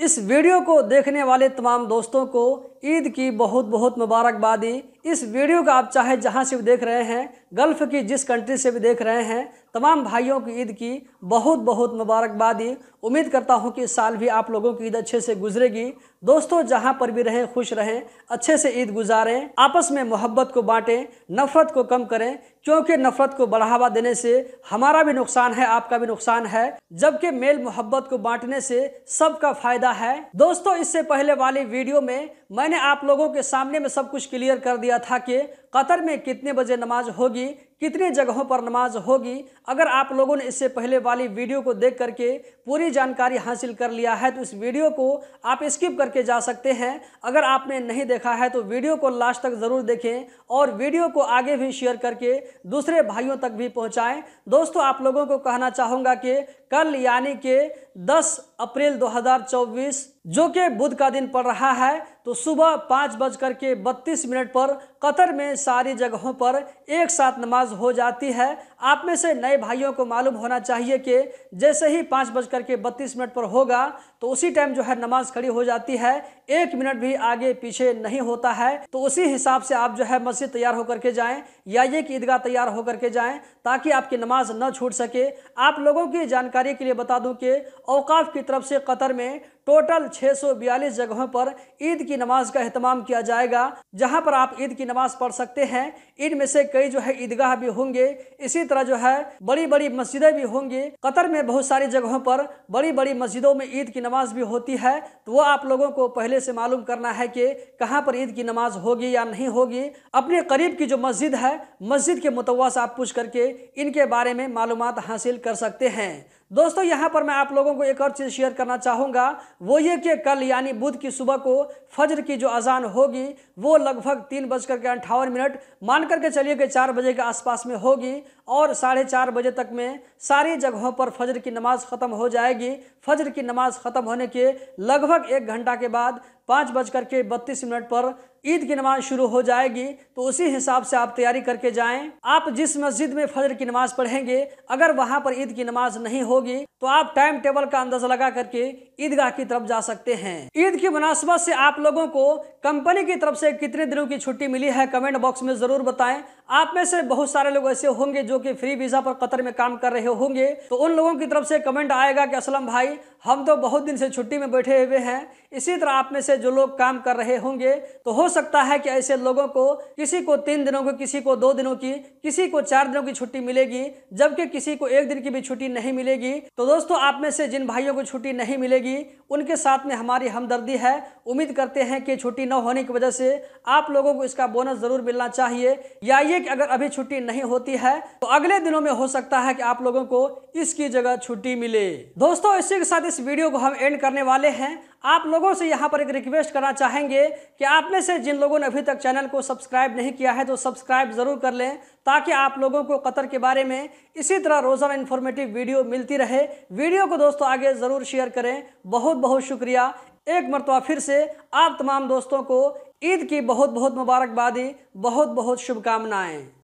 इस वीडियो को देखने वाले तमाम दोस्तों को ईद की बहुत बहुत मुबारकबादी इस वीडियो को आप चाहे जहाँ से भी देख रहे हैं गल्फ़ की जिस कंट्री से भी देख रहे हैं तमाम भाइयों की ईद की बहुत बहुत मुबारकबादी उम्मीद करता हूँ कि इस साल भी आप लोगों की ईद अच्छे से गुजरेगी दोस्तों जहाँ पर भी रहें खुश रहें अच्छे से ईद गुजारें आपस में मोहब्बत को बाँटें नफ़रत को कम करें क्योंकि नफ़रत को बढ़ावा देने से हमारा भी नुकसान है आपका भी नुकसान है जबकि मेल मोहब्बत को बांटने से सबका फ़ायदा है दोस्तों इससे पहले वाली वीडियो में मैंने आप लोगों के सामने में सब कुछ क्लियर कर दिया था कि कतर में कितने बजे नमाज होगी कितने जगहों पर नमाज होगी अगर आप लोगों ने इससे पहले वाली वीडियो को देख करके पूरी जानकारी हासिल कर लिया है तो इस वीडियो को आप स्किप करके जा सकते हैं अगर आपने नहीं देखा है तो वीडियो को लास्ट तक ज़रूर देखें और वीडियो को आगे भी शेयर करके दूसरे भाइयों तक भी पहुँचाएँ दोस्तों आप लोगों को कहना चाहूँगा कि कल यानी कि 10 अप्रैल 2024 जो कि बुध का दिन पड़ रहा है तो सुबह पाँच बज कर के बत्तीस मिनट पर कतर में सारी जगहों पर एक साथ नमाज हो जाती है आप में से नए भाइयों को मालूम होना चाहिए कि जैसे ही पाँच बज कर के बत्तीस मिनट पर होगा तो उसी टाइम जो है नमाज खड़ी हो जाती है एक मिनट भी आगे पीछे नहीं होता है तो उसी हिसाब से आप जो है मस्जिद तैयार होकर के जाएं या ये कि ईदगाह तैयार होकर के जाएं ताकि आपकी नमाज न छूट सके आप लोगों की जानकारी के लिए बता दूं कि अवकाफ की तरफ से कतर में टोटल 642 जगहों पर ईद की नमाज का अहतमाम किया जाएगा जहां पर आप ईद की नमाज पढ़ सकते हैं इनमें से कई जो है ईदगाह भी होंगे इसी तरह जो है बड़ी बड़ी मस्जिदें भी होंगी कतर में बहुत सारी जगहों पर बड़ी बड़ी मस्जिदों में ईद की नमाज भी होती है तो वो आप लोगों को पहले से मालूम करना है कि कहाँ पर ईद की नमाज होगी या नहीं होगी अपने करीब की जो मस्जिद है मस्जिद के मुतवा से आप पूछ करके इनके बारे में मालूम हासिल कर सकते हैं दोस्तों यहाँ पर मैं आप लोगों को एक और चीज़ शेयर करना चाहूँगा वो ये कि कल यानी बुध की सुबह को फज्र की जो अजान होगी वो लगभग तीन बजकर के अंठावन मिनट मान करके चलिए कि चार बजे के आसपास में होगी और साढ़े चार बजे तक में सारी जगहों पर फज्र की नमाज़ ख़त्म हो जाएगी फज्र की नमाज़ ख़त्म होने के लगभग एक घंटा के बाद पाँच बजकर के बत्तीस मिनट पर ईद की नमाज शुरू हो जाएगी तो उसी हिसाब से आप तैयारी करके जाएं आप जिस मस्जिद में फजर की नमाज पढ़ेंगे अगर वहां पर ईद की नमाज नहीं होगी तो आप टाइम टेबल का अंदाजा लगा करके ईदगाह की तरफ जा सकते हैं ईद की मुनासिबत से आप लोगों को कंपनी की तरफ से कितने दिनों की छुट्टी मिली है कमेंट बॉक्स में ज़रूर बताएं आप में से बहुत सारे लोग ऐसे होंगे जो कि फ्री वीज़ा पर कतर में काम कर रहे होंगे तो उन लोगों की तरफ से कमेंट आएगा कि असलम भाई हम तो बहुत दिन से छुट्टी में बैठे हुए हैं इसी तरह आप में से जो लोग काम कर रहे होंगे तो हो सकता है कि ऐसे लोगों को किसी को तीन दिनों की किसी को दो दिनों की किसी को चार दिनों की छुट्टी मिलेगी जबकि किसी को एक दिन की भी छुट्टी नहीं मिलेगी तो दोस्तों आप में से जिन भाइयों को छुट्टी नहीं मिलेगी उनके साथ में हमारी हमदर्दी है उम्मीद करते हैं कि छुट्टी न होने की वजह से आप लोगों को इसका बोनस ज़रूर मिलना चाहिए या ये बताइए कि अगर अभी छुट्टी नहीं होती है तो अगले दिनों में हो सकता है कि आप लोगों को इसकी जगह छुट्टी मिले दोस्तों इसी के साथ इस वीडियो को हम एंड करने वाले हैं आप लोगों से यहाँ पर एक रिक्वेस्ट करना चाहेंगे कि आप में से जिन लोगों ने अभी तक चैनल को सब्सक्राइब नहीं किया है तो सब्सक्राइब ज़रूर कर लें ताकि आप लोगों को कतर के बारे में इसी तरह रोज़ाना इन्फॉर्मेटिव वीडियो मिलती रहे वीडियो को दोस्तों आगे ज़रूर शेयर करें बहुत बहुत शुक्रिया एक मरतबा फिर से आप तमाम दोस्तों को ईद की बहुत बहुत मुबारकबादी बहुत बहुत शुभकामनाएँ